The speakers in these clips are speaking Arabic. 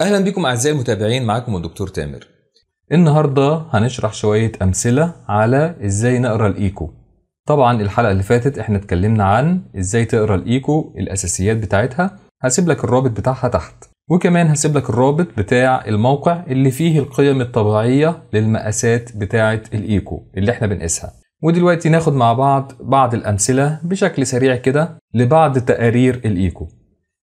اهلا بكم اعزائي المتابعين معاكم الدكتور تامر النهارده هنشرح شويه امثله على ازاي نقرا الايكو طبعا الحلقه اللي فاتت احنا اتكلمنا عن ازاي تقرا الايكو الاساسيات بتاعتها هسيب لك الرابط بتاعها تحت وكمان هسيب لك الرابط بتاع الموقع اللي فيه القيم الطبيعيه للمقاسات بتاعه الايكو اللي احنا بنقيسها ودلوقتي ناخد مع بعض بعض الامثله بشكل سريع كده لبعض تقارير الايكو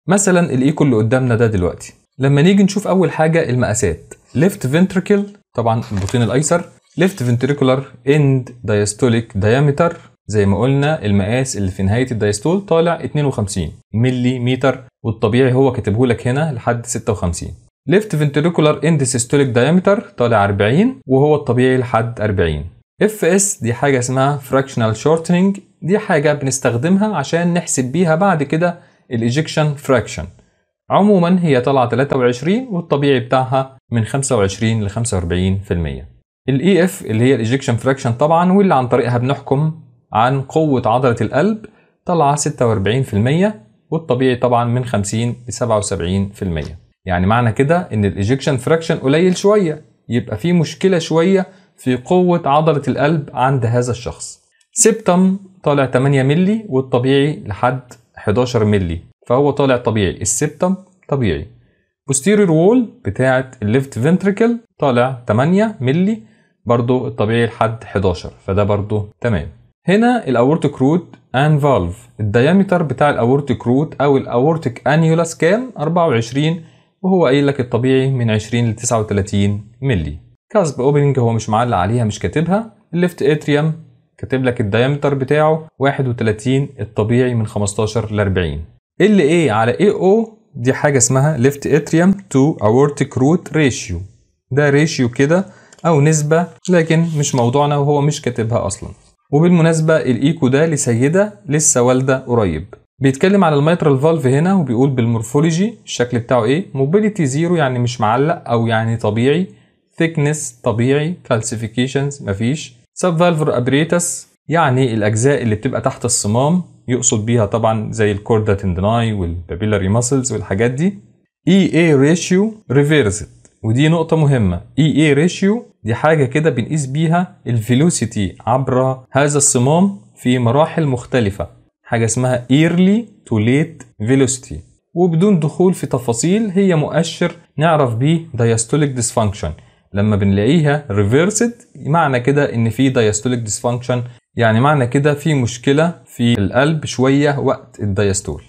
مثلا الايكو اللي قدامنا ده دلوقتي لما نيجي نشوف اول حاجه المقاسات ليفت فينتريكل طبعا البطين الايسر ليفت فينتريكولار اند دايستوليك دايامتر زي ما قلنا المقاس اللي في نهايه الدايستول طالع 52 ملي والطبيعي هو كاتبه لك هنا لحد 56 ليفت فينتريكولار اند سيستوليك دايامتر طالع 40 وهو الطبيعي لحد 40 اف اس دي حاجه اسمها فراكشنال شورتنج دي حاجه بنستخدمها عشان نحسب بيها بعد كده الايجكشن فراكشن عموما هي طلعة 23 والطبيعي بتاعها من 25 ل 45% الاي اف اللي هي الاجيكشن فراكشن طبعا واللي عن طريقها بنحكم عن قوة عضلة القلب طلعة 46% والطبيعي طبعا من 50 ل 77% يعني معنى كده ان الاجيكشن فراكشن قليل شوية يبقى في مشكلة شوية في قوة عضلة القلب عند هذا الشخص سبتم طالع 8 ملي والطبيعي لحد 11 ملي فهو طالع طبيعي السبتم طبيعي posterior wall بتاعة الليفت فنتريكل طالع 8 ملي برضو الطبيعي لحد 11 فده برضو تمام هنا الاورتيك روت ان فالف الديامتر بتاع الاورتيك روت او الاورتيك انيولاس كام 24 وهو قايل لك الطبيعي من 20 ل 39 ملي كاسب اوبننج هو مش معلق عليها مش كاتبها الليفت اتريوم كاتب لك الديامتر بتاعه 31 الطبيعي من 15 ل 40 ال اي على اي او دي حاجه اسمها ليفت اتريوم تو اورتيك روت ريشيو ده ريشيو كده او نسبه لكن مش موضوعنا وهو مش كاتبها اصلا وبالمناسبه الايكو e ده لسيده لسه والده قريب بيتكلم على الميترال فالف هنا وبيقول بالمورفولوجي الشكل بتاعه ايه موبيليتي زيرو يعني مش معلق او يعني طبيعي ثيكنس طبيعي كالسيفيكيشنز مفيش فالفر ابريتاس يعني الأجزاء اللي بتبقى تحت الصمام يقصد بيها طبعا زي الكوردا تندناي والبابيلاري ماسلز والحاجات دي اي اي ريشيو ريفيرزد ودي نقطة مهمة اي اي ريشيو دي حاجة كده بنقيس بيها الفيلوسيتي عبر هذا الصمام في مراحل مختلفة حاجة اسمها early to late velocity وبدون دخول في تفاصيل هي مؤشر نعرف بيه diastolic dysfunction لما بنلاقيها reversed معنى كده ان في diastolic dysfunction يعني معنى كده في مشكلة في القلب شوية وقت الدايستول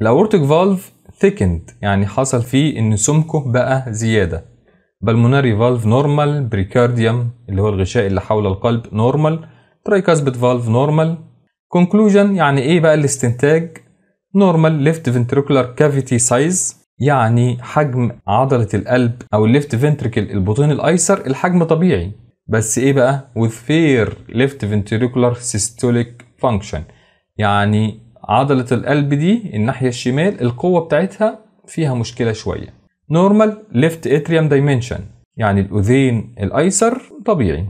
الأورتيك فالف ثيكند يعني حصل فيه إن سمكه بقى زيادة بالموناري فالف نورمال بريكارديوم اللي هو الغشاء اللي حول القلب نورمال ترايكاسبت فالف نورمال كونكلوجن يعني ايه بقى الاستنتاج نورمال ليفت فنتريكولار كافيتي سايز يعني حجم عضلة القلب أو الليفت فنتريكل البطين الأيسر الحجم طبيعي بس ايه بقى with fair left ventricular systolic function يعني عضلة القلب دي الناحية الشمال القوة بتاعتها فيها مشكلة شوية normal left atrium dimension يعني الأذين الأيسر طبيعي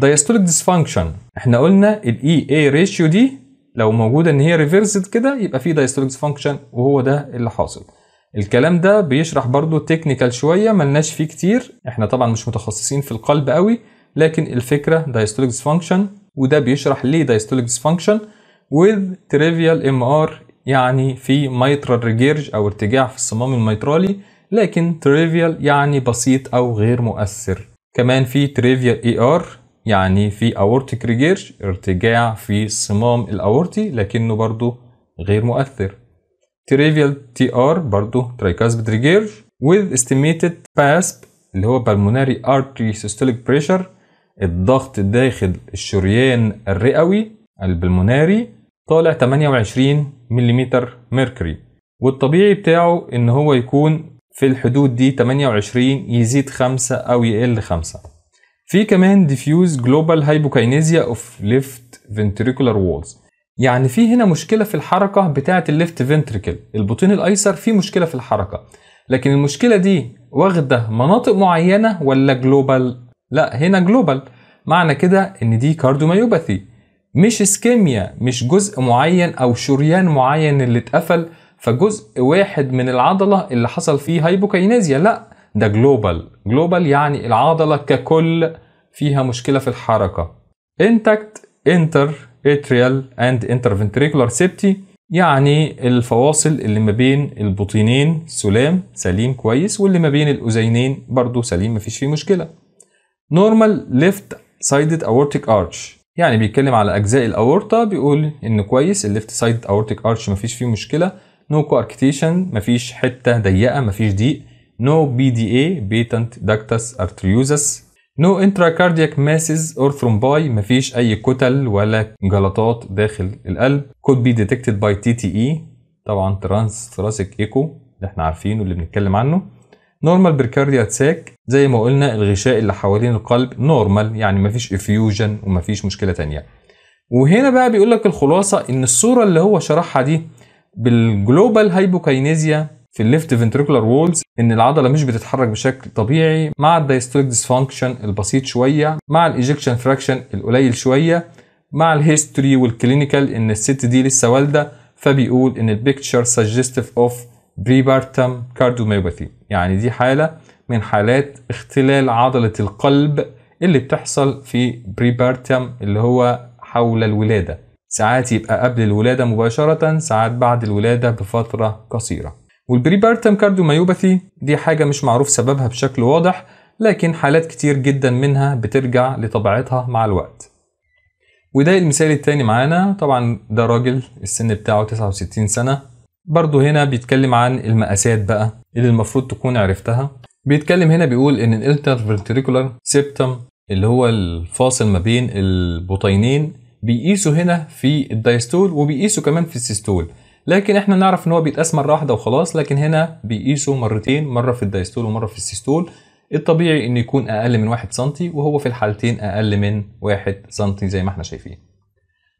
diastolic dysfunction احنا قلنا الـ EA ratio دي لو موجودة ان هي reversed كده يبقى في diastolic dysfunction وهو ده اللي حاصل الكلام ده بيشرح برضو تكنيكال شوية ملناش فيه كتير احنا طبعا مش متخصصين في القلب قوي لكن الفكره diastolic فانكشن وده بيشرح ليه فانكشن وذ with trivial MR يعني في mitral ريجيرج او ارتجاع في الصمام الميترالي لكن trivial يعني بسيط او غير مؤثر كمان في trivial ER يعني في aortic ريجيرج ارتجاع في الصمام الاورطي لكنه برضه غير مؤثر trivial TR برضه tricuspid ريجيرج with estimated PASP اللي هو pulmonary artery systolic pressure الضغط داخل الشريان الرئوي البلموناري طالع 28 ملم ميركوري والطبيعي بتاعه ان هو يكون في الحدود دي 28 يزيد 5 او يقل 5 في كمان ديفيوز جلوبال هايبوكاينيزيا اوف ليفت فنتريكولار وولز يعني في هنا مشكله في الحركه بتاعه الليفت فنتريكل البطين الايسر في مشكله في الحركه لكن المشكله دي واخده مناطق معينه ولا جلوبال لا هنا جلوبال معنى كده ان دي كارديوميوباثي مش اسكيميا مش جزء معين او شريان معين اللي اتقفل فجزء واحد من العضله اللي حصل فيه هايبوكاينيزيا لا ده جلوبال جلوبال يعني العضله ككل فيها مشكله في الحركه انتكت انتر اتريال اند انترفنتريكولار سيبتي يعني الفواصل اللي ما بين البطينين سلام سليم كويس واللي ما بين الاذينين برضو سليم مفيش فيه مشكله نورمال ليفت سايدد اورتيك ارش يعني بيتكلم على اجزاء الاورطه بيقول ان كويس الليفت سايد اورتيك ارش مفيش فيه مشكله نو no كواركتيشن مفيش حته ضيقه مفيش ضيق نو بي دي اي بيتنت داكتس ارتريوزس نو انترا كاردياك ماسز اور ثرومباي مفيش اي كتل ولا جلطات داخل القلب كود بي ديتكتد باي تي تي اي طبعا ترانس ثراسيك ايكو اللي احنا عارفينه اللي بنتكلم عنه نورمال بريكارديا اتساك زي ما قلنا الغشاء اللي حوالين القلب نورمال يعني مفيش افيوجن ومفيش مشكله تانية وهنا بقى بيقول لك الخلاصه ان الصوره اللي هو شرحها دي بالجلوبال هايبوكاينيزيا في الليفت فنتريكولار وولز ان العضله مش بتتحرك بشكل طبيعي مع الدايستوليك ديسفانكشن البسيط شويه مع الايجكشن فراكشن القليل شويه مع الهيستوري والكلينيكال ان الست دي لسه والده فبيقول ان البيكتشر سجستيف اوف بريبارتم كاردوميوباثي يعني دي حالة من حالات اختلال عضلة القلب اللي بتحصل في بريبارتم اللي هو حول الولادة ساعات يبقى قبل الولادة مباشرة ساعات بعد الولادة بفترة قصيرة والبريبارتم كاردوميوباثي دي حاجة مش معروف سببها بشكل واضح لكن حالات كتير جدا منها بترجع لطبيعتها مع الوقت وده المثال التاني معانا طبعا ده راجل السن بتاعه 69 سنة برضه هنا بيتكلم عن المقاسات بقى اللي المفروض تكون عرفتها بيتكلم هنا بيقول ان الانترفيرتيكولار سيبتم اللي هو الفاصل ما بين البطينين بيقيسوا هنا في الدايستول وبيقيسوا كمان في السيستول لكن احنا نعرف ان هو بيتقاس مره واحده وخلاص لكن هنا بيقيسوا مرتين مره في الدايستول ومره في السيستول الطبيعي انه يكون اقل من 1 سم وهو في الحالتين اقل من 1 سم زي ما احنا شايفين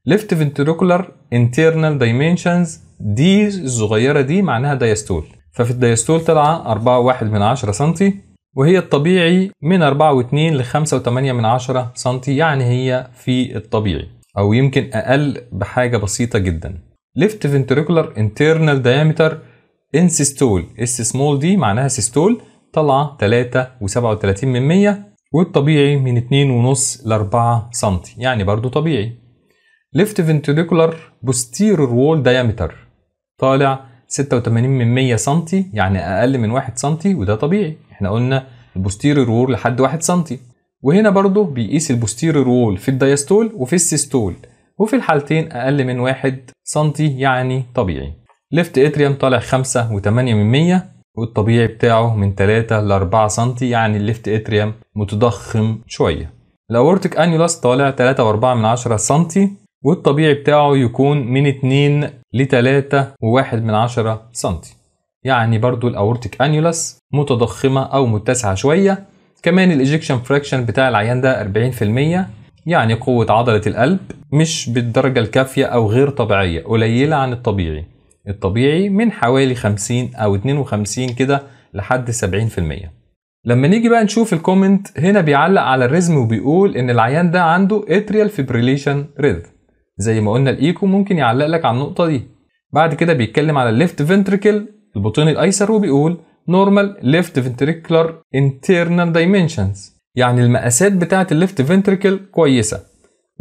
ليفت فنتريكولار انترنال دايمنشنز دي الصغيره دي معناها دايستول ففي الدايستول طالعه 4.1 من 10 سم وهي الطبيعي من 4.2 ل 5.8 من 10 سم يعني هي في الطبيعي او يمكن اقل بحاجه بسيطه جدا ليفت فنتريكولار انترنال دايمتر ان سيستول اس سمول دي معناها سيستول طالعه 3.37 من 100 والطبيعي من 2.5 ل 4 سم يعني برضو طبيعي left ventricular posterior wall diameter طالع 86 من 100 سم يعني اقل من 1 سم وده طبيعي احنا قلنا البوستيريور وول لحد 1 سم وهنا برضه بيقيس البوستيريور وول في الدايستول وفي السيستول وفي الحالتين اقل من 1 سم يعني طبيعي ليفت اتريوم طالع 5 و8 من 100 والطبيعي بتاعه من 3 ل 4 سم يعني الليفت اتريوم متضخم شويه الاورتيك انيولاس طالع 3.4 من 10 سم والطبيعي بتاعه يكون من 2 ل 3 و1 من 10 سنتي يعني برضو الاورتيك انيولاس متضخمة او متسعة شوية كمان الإيجيكشن فراكشن بتاع العيان ده 40% يعني قوة عضلة القلب مش بالدرجة الكافية او غير طبيعية قليلة عن الطبيعي الطبيعي من حوالي 50 او 52 كده لحد 70% لما نيجي بقى نشوف الكومنت هنا بيعلق على الريزم وبيقول ان العيان ده عنده اتريال فيبريليشن ريزم زي ما قلنا الايكو ممكن يعلق لك على النقطه دي بعد كده بيتكلم على الليفت فنتريكل البطين الايسر وبيقول نورمال ليفت فنتريكلر انترنال دايمنشنز يعني المقاسات بتاعه الليفت فنتريكل كويسه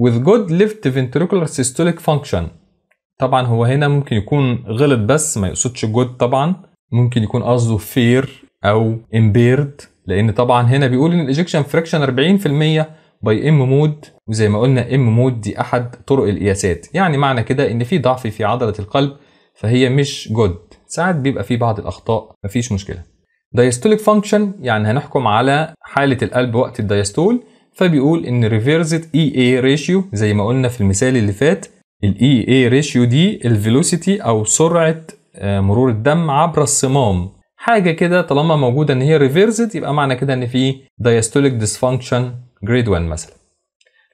with good left ventricular systolic function طبعا هو هنا ممكن يكون غلط بس ما يقصدش good طبعا ممكن يكون قصده فير او impaired لان طبعا هنا بيقول ان الاجيكشن فراكشن 40% باي ام مود وزي ما قلنا ام مود دي احد طرق القياسات يعني معنى كده ان في ضعف في عضله القلب فهي مش جود ساعات بيبقى في بعض الاخطاء مفيش مشكله دايستوليك فانكشن يعني هنحكم على حاله القلب وقت الدايستول فبيقول ان ريفيرزد اي اي ريشيو زي ما قلنا في المثال اللي فات الاي اي ريشيو دي الفيلوسيتي او سرعه آه، مرور الدم عبر الصمام حاجه كده طالما موجوده ان هي ريفيرزد يبقى معنى كده ان في دايستوليك ديسفانكشن جريد 1 مثلا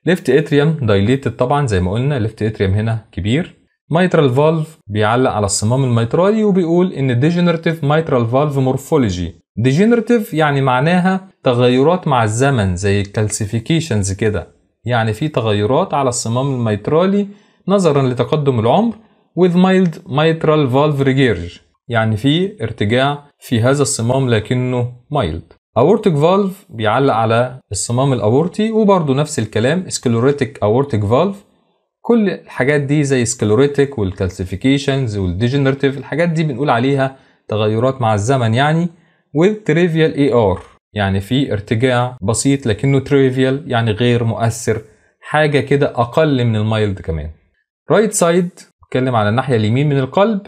ليفت اتريوم دايليتد طبعا زي ما قلنا ليفت اتريوم هنا كبير ميترال فالف بيعلق على الصمام الميترالي وبيقول ان ديجنراتيف ميترال فالف مورفولوجي ديجنراتيف يعني معناها تغيرات مع الزمن زي الكالسيفيكيشنز كده يعني في تغيرات على الصمام الميترالي نظرا لتقدم العمر with mild mitral valve regurg يعني في ارتجاع في هذا الصمام لكنه mild اورتيك فالف بيعلق على الصمام الاورطي وبرده نفس الكلام سكلوريتك اورتيك فالف كل الحاجات دي زي سكلوريتك والكالسيفيكيشنز والديجنريتيف الحاجات دي بنقول عليها تغيرات مع الزمن يعني والتريفيال اي ار يعني في ارتجاع بسيط لكنه تريفيال يعني غير مؤثر حاجة كده أقل من المايلد كمان رايت سايد بتكلم على الناحية اليمين من القلب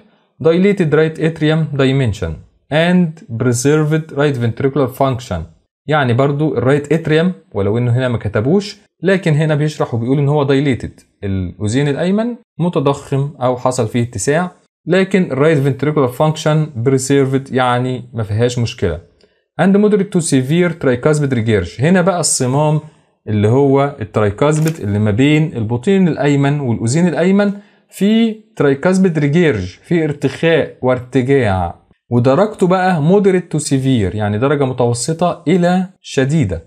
dilated right atrium dimension and preserved right ventricular function يعني برضو الرايت atrium ولو انه هنا ما كتبوش لكن هنا بيشرح وبيقول ان هو دايليتد الاذين الايمن متضخم او حصل فيه اتساع لكن الرايت ventricular function preserved يعني ما فيهاش مشكله and moderate to severe tricuspid regurg هنا بقى الصمام اللي هو الترايكاسبت اللي ما بين البطين الايمن والاذين الايمن في ترايكاسبيد ريجيرج في ارتخاء وارتجاع ودرجته بقى moderate to severe يعني درجة متوسطة إلى شديدة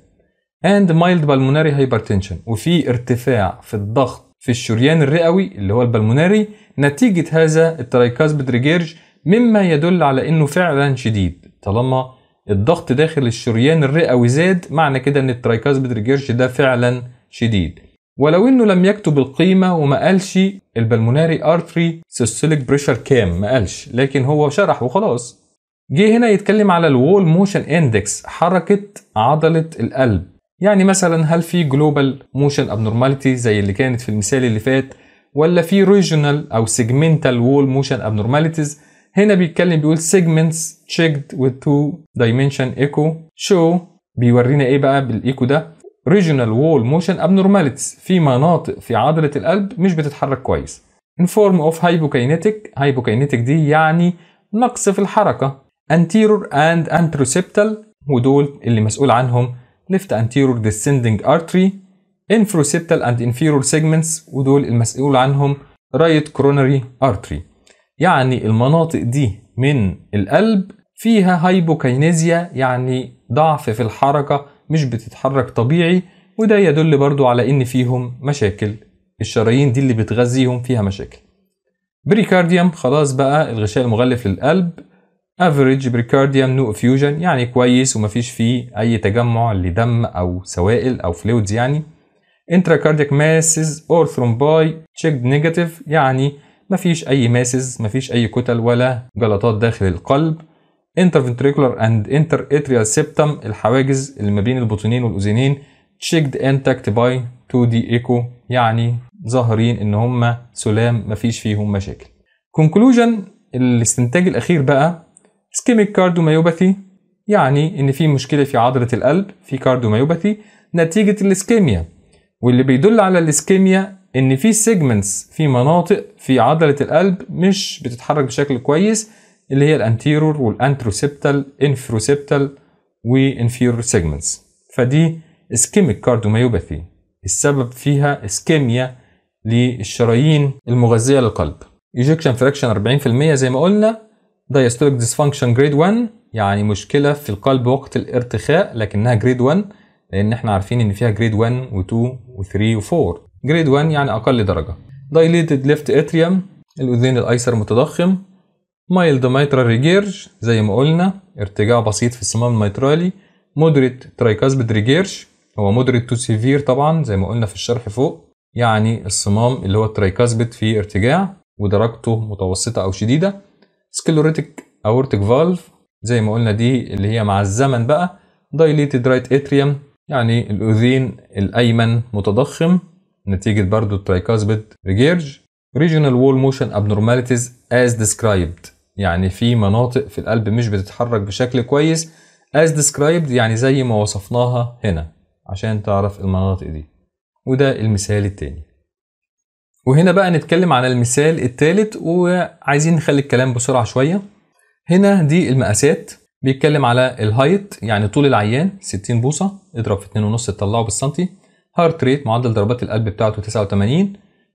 and mild pulmonary hypertension وفي ارتفاع في الضغط في الشريان الرئوي اللي هو البلموناري نتيجة هذا الترايكاسبيد بدريجيرج مما يدل على انه فعلا شديد طالما الضغط داخل الشريان الرئوي زاد معنى كده ان الترايكاسبيد بدريجيرج ده فعلا شديد ولو انه لم يكتب القيمه وما قالش البلموناري ارتري سيستوليك بريشر كام ما قالش لكن هو شرح وخلاص جه هنا يتكلم على الوول موشن اندكس حركه عضله القلب يعني مثلا هل في جلوبال موشن ابنورماليتي زي اللي كانت في المثال اللي فات ولا في ريجونال او سيجمنتال وول موشن ابنورماليتيز هنا بيتكلم بيقول segments checked with two dimension echo show بيورينا ايه بقى بالايكو ده regional wall motion abnormalities في مناطق في عضلة القلب مش بتتحرك كويس in form of hypokinetic hypokinetic دي يعني نقص في الحركة anterior and anteroceptal ودول اللي مسؤول عنهم left anterior descending artery infraceptal and inferior segments ودول المسؤول عنهم right coronary artery يعني المناطق دي من القلب فيها هايبوكينيزيا يعني ضعف في الحركة مش بتتحرك طبيعي وده يدل برضو على إن فيهم مشاكل الشرايين دي اللي بتغذيهم فيها مشاكل بريكارديوم خلاص بقى الغشاء المغلف للقلب افريج بريكارديوم نو افيوجن يعني كويس ومفيش فيه اي تجمع لدم او سوائل او فلويدز يعني انتراكارديك ماسز اور ثرومباي تشيك نيجاتيف يعني مفيش اي ماسز مفيش اي كتل ولا جلطات داخل القلب interventricular and interatrial septum الحواجز اللي ما بين البطنين والأذنين checked intact by 2D echo يعني ظاهرين ان هم سلام مفيش فيهم مشاكل. conclusion الاستنتاج الاخير بقى ischemic cardiomyopathy يعني ان في مشكله في عضله القلب في cardiomyopathy نتيجه الاسكيميا واللي بيدل على الاسكيميا ان في سيجمنتس في مناطق في عضله القلب مش بتتحرك بشكل كويس اللي هي الانتيرور والانتروسيبتال انفروسيبتال وانفيرور سيجمنتس فدي اسكيميك كاردوميوباثي السبب فيها اسكيميا للشرايين المغذيه للقلب ايجكشن فراكشن 40% زي ما قلنا دايستوليك ديسفانكشن جريد 1 يعني مشكله في القلب وقت الارتخاء لكنها جريد 1 لان احنا عارفين ان فيها جريد 1 و2 و3 و4 جريد 1 يعني اقل درجه دايليتد ليفت اتريوم الاذين الايسر متضخم مايلد مايترال ريجيرج زي ما قلنا ارتجاع بسيط في الصمام الميترالي مودريت ترايكاسبيد ريجيرج هو مودريت تو سيفير طبعا زي ما قلنا في الشرح فوق يعني الصمام اللي هو الترايكاسبيد في ارتجاع ودرجته متوسطة أو شديدة سكلوريتك أورتيك فالف زي ما قلنا دي اللي هي مع الزمن بقى دايليتد رايت اتريوم يعني الأذين الأيمن متضخم نتيجة برضو الترايكاسبيد ريجيرج ريجيونال وول موشن ابنورماليتيز از ديسكرايبد يعني في مناطق في القلب مش بتتحرك بشكل كويس as described يعني زي ما وصفناها هنا عشان تعرف المناطق دي وده المثال التاني وهنا بقى نتكلم عن المثال التالت وعايزين نخلي الكلام بسرعة شوية هنا دي المقاسات بيتكلم على الهايت يعني طول العيان 60 بوصة اضرب في 2.5 تطلعه بالسنتي هارت ريت معدل ضربات القلب بتاعته 89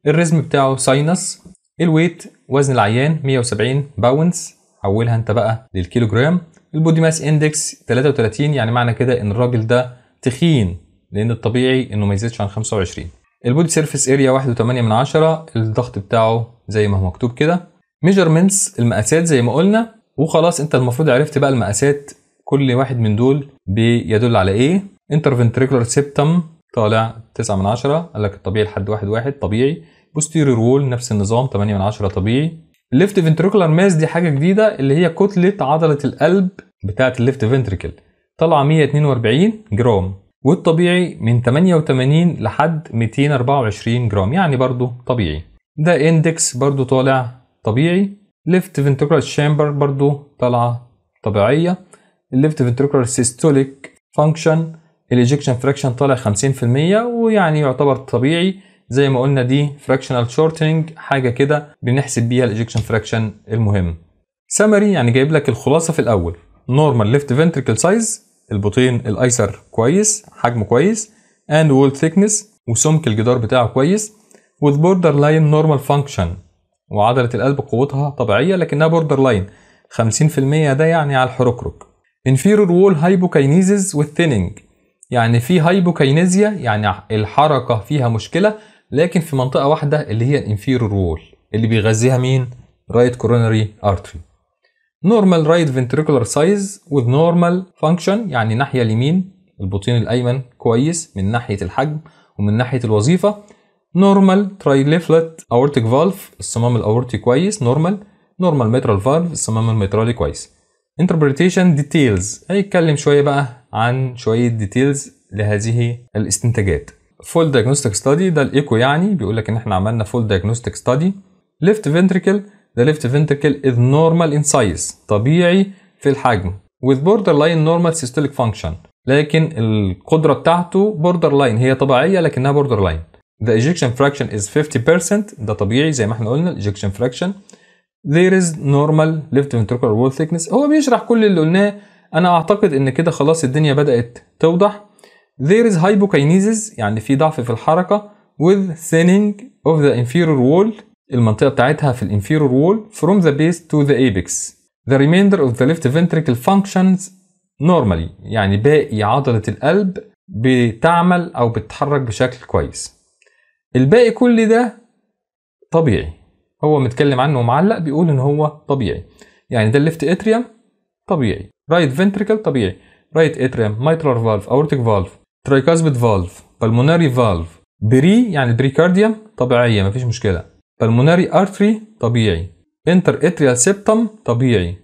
الرزم بتاعه ساينس الويت وزن العيان 170 باونس حولها انت بقى للكيلو جرام البودي ماس اندكس 33 يعني معنى كده ان الراجل ده تخين لان الطبيعي انه ما يزيدش عن 25 البودي سيرفيس اريا 1.8 من 10 الضغط بتاعه زي ما هو مكتوب كده ميجرمنتس المقاسات زي ما قلنا وخلاص انت المفروض عرفت بقى المقاسات كل واحد من دول بيدل على ايه انترفنتريكولار سيبتم طالع 9 من 10 قال لك الطبيعي لحد 1 1 طبيعي بوستيري رول نفس النظام 8 من 10 طبيعي الليفت فنتريكولار ماس دي حاجه جديده اللي هي كتله عضله القلب بتاعه الليفت فنتريكل طالعه 142 جرام والطبيعي من 88 لحد 224 جرام يعني برضو طبيعي ده اندكس برضو طالع طبيعي ليفت فنتريكولار شامبر برضو طالعه طبيعيه الليفت فنتريكولار سيستوليك فانكشن الاجيكشن فراكشن طالع 50% ويعني يعتبر طبيعي زي ما قلنا دي فراكشنال شورتنج حاجه كده بنحسب بيها الايجكشن فراكشن المهم سمري يعني جايب لك الخلاصه في الاول نورمال ليفت فنتريكل سايز البطين الايسر كويس حجمه كويس اند وول ثيكنس وسمك الجدار بتاعه كويس وذ بوردر لاين نورمال فانكشن وعضله القلب قوتها طبيعيه لكنها بوردر لاين 50% ده يعني على الحركرك انفيرور وول hypokinesis with يعني في هايبوكينيزيا يعني الحركه فيها مشكله لكن في منطقه واحده اللي هي الانفيرور وول اللي بيغذيها مين رايت كورونري ارتري نورمال رايت فنتريكولار سايز وذ نورمال فانكشن يعني الناحيه اليمين البطين الايمن كويس من ناحيه الحجم ومن ناحيه الوظيفه نورمال ترايليفلت اورتيك فالف الصمام الاورتي كويس نورمال نورمال ميترال فالف الصمام الميترالي كويس انتربريتيشن ديتيلز هيتكلم شويه بقى عن شويه ديتيلز لهذه الاستنتاجات فول دايجنوستيك ستادي ده الايكو يعني بيقول لك ان احنا عملنا فول دايجنوستيك ستادي ليفت فينتريكل ده ليفت فينتريكل از نورمال ان سايز طبيعي في الحجم وذ بوردر لاين نورمال سيستوليك فانكشن لكن القدرة بتاعته بوردر لاين هي طبيعية لكنها بوردر لاين ذا ايجكشن فراكشن از 50% ده طبيعي زي ما احنا قلنا الايجكشن فراكشن there is normal left ventricular wall thickness هو بيشرح كل اللي قلناه انا اعتقد ان كده خلاص الدنيا بدأت توضح There is hypokinesis يعني في ضعف في الحركة with thinning of the inferior wall المنطقة بتاعتها في inferior wall from the base to the apex. The remainder of the left ventricle functions normally يعني باقي عضلة القلب بتعمل أو بتتحرك بشكل كويس. الباقي كل ده طبيعي هو متكلم عنه ومعلق بيقول إن هو طبيعي. يعني ده left atrium طبيعي، right ventricle طبيعي، right atrium mitral valve، aortic valve، ترايكاسبيد فالف بالموناري فالف بري يعني بريكارديا طبيعيه مفيش مشكله بالموناري ارتري طبيعي انتر اتريال سيبتم طبيعي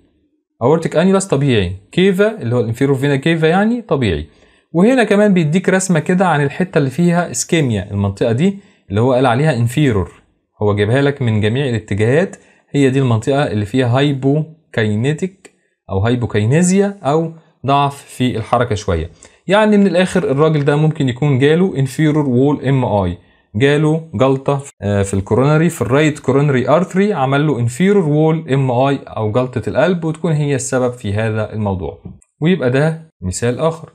اورتيك انيولاس طبيعي كيفا اللي هو الانفيرو فينا كيفا يعني طبيعي وهنا كمان بيديك رسمه كده عن الحته اللي فيها اسكيميا المنطقه دي اللي هو قال عليها انفيرور هو جايبها لك من جميع الاتجاهات هي دي المنطقه اللي فيها هايبوكاينيتيك او هايبوكاينيزيا او ضعف في الحركه شويه يعني من الاخر الراجل ده ممكن يكون جاله inferior wall MI جاله جلطه آه، في الكوروناري في الرايت كورونري ارتري عمل له inferior wall MI او جلطه القلب وتكون هي السبب في هذا الموضوع ويبقى ده مثال اخر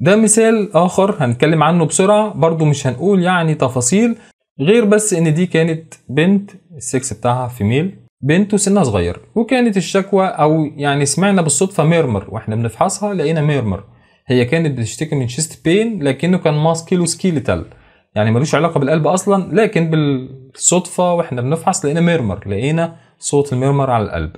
ده مثال اخر هنتكلم عنه بسرعه برضو مش هنقول يعني تفاصيل غير بس ان دي كانت بنت السكس بتاعها فيميل بنت وسنها صغير وكانت الشكوى او يعني سمعنا بالصدفه ميرمر واحنا بنفحصها لقينا ميرمر هي كانت بتشتكي من شيست بين لكنه كان ماسكيلو سكيليتال يعني ملوش علاقه بالقلب اصلا لكن بالصدفه واحنا بنفحص لقينا ميرمر لقينا صوت الميرمر على القلب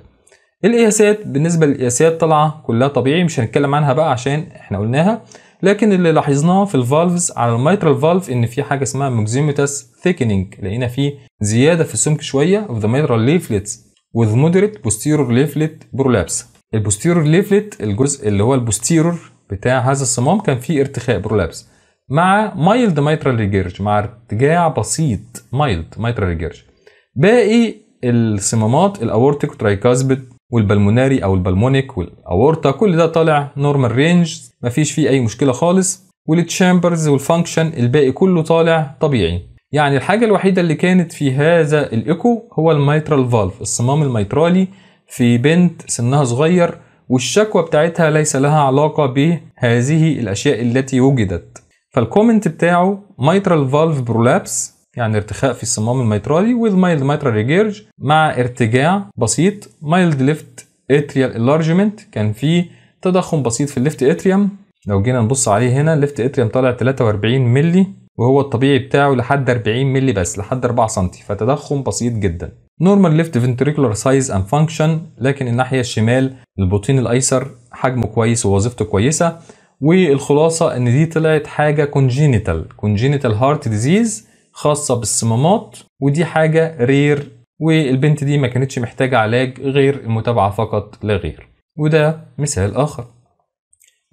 القياسات بالنسبه للقياسات طالعه كلها طبيعي مش هنتكلم عنها بقى عشان احنا قلناها لكن اللي لاحظناه في الفالفز على الميترال فالف ان في حاجه اسمها موكسيميتاس ثيكنينج لقينا في زياده في السمك شويه اوف ذا ميترال ليفلتس وذ مودريت بوستيرور ليفلت برولابس البوستيرور ليفلت الجزء اللي هو البوستيرور بتاع هذا الصمام كان فيه ارتخاء برولابس مع مايلد مايترال ريجيرج مع ارتجاع بسيط مايلد مايترال ريجيرج باقي الصمامات الاورتيك وترايكاسبيد والبلموناري او البلمونيك والاورتا كل ده طالع نورمال رينج مفيش فيه اي مشكله خالص والتشامبرز والفانكشن الباقي كله طالع طبيعي يعني الحاجه الوحيده اللي كانت في هذا الايكو هو الميترال فالف الصمام الميترالي في بنت سنها صغير والشكوى بتاعتها ليس لها علاقة بهذه الأشياء التي وجدت فالكومنت بتاعه mitral valve prolapse يعني ارتخاء في الصمام الميترالي with mild mitral regurg مع ارتجاع بسيط mild left atrial enlargement كان في تضخم بسيط في اللفت اتريوم لو جينا نبص عليه هنا اللفت اتريوم طالع 43 مللي وهو الطبيعي بتاعه لحد 40 مللي بس لحد 4 سم فتضخم بسيط جدا نورمال ليفت فنتريكولار سايز اند فانكشن لكن الناحيه الشمال البطين الايسر حجمه كويس ووظيفته كويسه والخلاصه ان دي طلعت حاجه كونجينيتال كونجينيتال هارت ديزيز خاصه بالصمامات ودي حاجه رير والبنت دي ما كانتش محتاجه علاج غير المتابعه فقط لا غير وده مثال اخر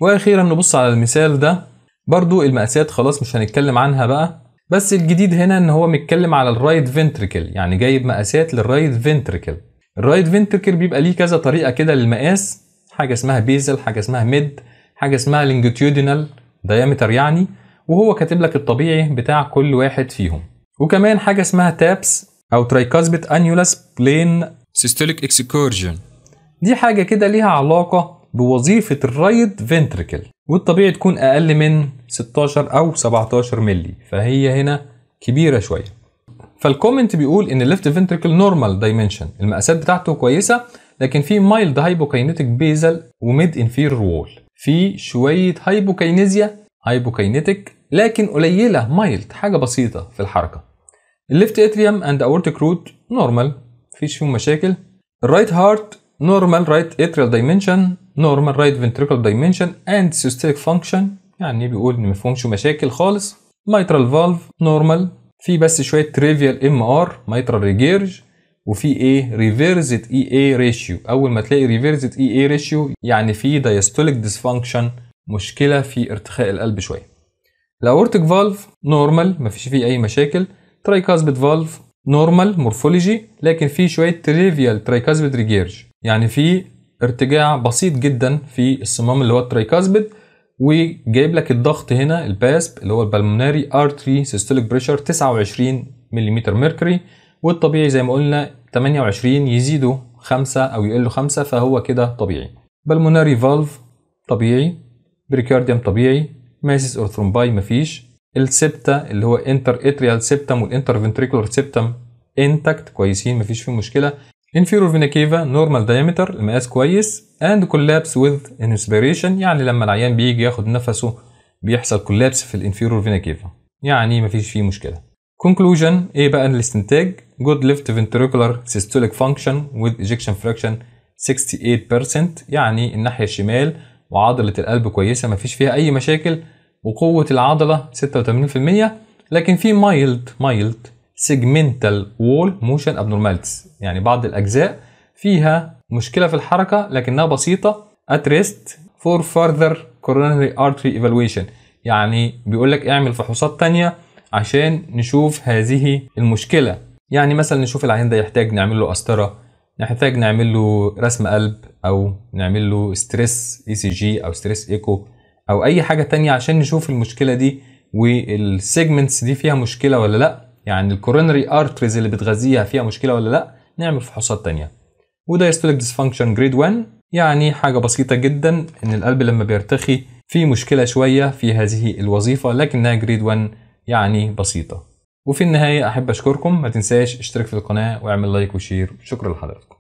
واخيرا نبص على المثال ده برضو المقاسات خلاص مش هنتكلم عنها بقى بس الجديد هنا ان هو متكلم على الرايت فنتركل يعني جايب مقاسات للرايت فنتركل الرايت فنتركل بيبقى ليه كذا طريقه كده للمقاس حاجه اسمها بيزل حاجه اسمها ميد حاجه اسمها لونجيتيودينال دايمتر يعني وهو كاتب لك الطبيعي بتاع كل واحد فيهم وكمان حاجه اسمها تابس او ترايكاسبت انيولاس بلين سيستوليك اكسكورجن دي حاجه كده ليها علاقه بوظيفه الرايت فنتركل والطبيعي تكون أقل من 16 أو 17 مللي فهي هنا كبيرة شوية فالكومنت بيقول إن الليفت فنتريكل نورمال دايمنشن المقاسات بتاعته كويسة لكن في مايلد هايبوكاينيتك بيزل وميد انفير وول في شوية هايبوكاينيزيا هايبوكاينيتك لكن قليلة مايلد حاجة بسيطة في الحركة الليفت اتريوم اند اورتيك روت نورمال مفيش فيهم مشاكل الرايت هارت نورمال رايت اتريال دايمنشن normal right ventricular dimension and systolic function يعني بيقول ان مفهومش مشاكل خالص mitral valve normal في بس شويه trivial MR ار mitral regurge وفي ايه reversed EA ratio اول ما تلاقي reversed EA ratio يعني في diastolic dysfunction مشكله في ارتخاء القلب شويه الاورتيك فالف نورمال مفيش فيه اي مشاكل ترايكاسبيد فالف نورمال مورفولوجي لكن في شويه تريفيال ترايكاسبيد ريجيرج يعني في ارتجاع بسيط جدا في الصمام اللي هو الترايكاسبيد وجايب لك الضغط هنا الباسب اللي هو البلموناري 3 سيستوليك بريشر 29 ملم مركوري والطبيعي زي ما قلنا 28 يزيدوا 5 او يقلوا 5 فهو كده طبيعي بالموناري فالف طبيعي بريكارديوم طبيعي ماسيس اور ثرومباي مفيش السبتا اللي هو انتر اتريال سبتم والانتر فنتريكولار سبتم انتكت كويسين مفيش فيه مشكله inferior vena cava normal diameter المقاس كويس and collapse with inspiration يعني لما العيان بيجي ياخد نفسه بيحصل collapse في الانفيرور فينا كيفا يعني مفيش فيه مشكله conclusion ايه بقى الاستنتاج good left ventricular systolic function with ejection fraction 68% يعني الناحيه الشمال وعضله القلب كويسه مفيش فيها اي مشاكل وقوه العضله 86% لكن في mild mild segmental wall motion abnormalities يعني بعض الأجزاء فيها مشكلة في الحركة لكنها بسيطة at rest for further coronary artery evaluation يعني بيقول لك اعمل فحوصات تانية عشان نشوف هذه المشكلة يعني مثلا نشوف العين ده يحتاج نعمل له قسطرة نحتاج نعمل له رسم قلب او نعمل له ستريس اي سي جي او ستريس ايكو او اي حاجة تانية عشان نشوف المشكلة دي والسيجمنتس دي فيها مشكلة ولا لا يعني الكورونري ارتريز اللي بتغذيها فيها مشكله ولا لا نعمل فحوصات تانية ودايستوليك ديسفانكشن جريد 1 يعني حاجه بسيطه جدا ان القلب لما بيرتخي في مشكله شويه في هذه الوظيفه لكنها جريد 1 يعني بسيطه وفي النهايه احب اشكركم ما تنساش اشترك في القناه واعمل لايك وشير شكرا لحضرتك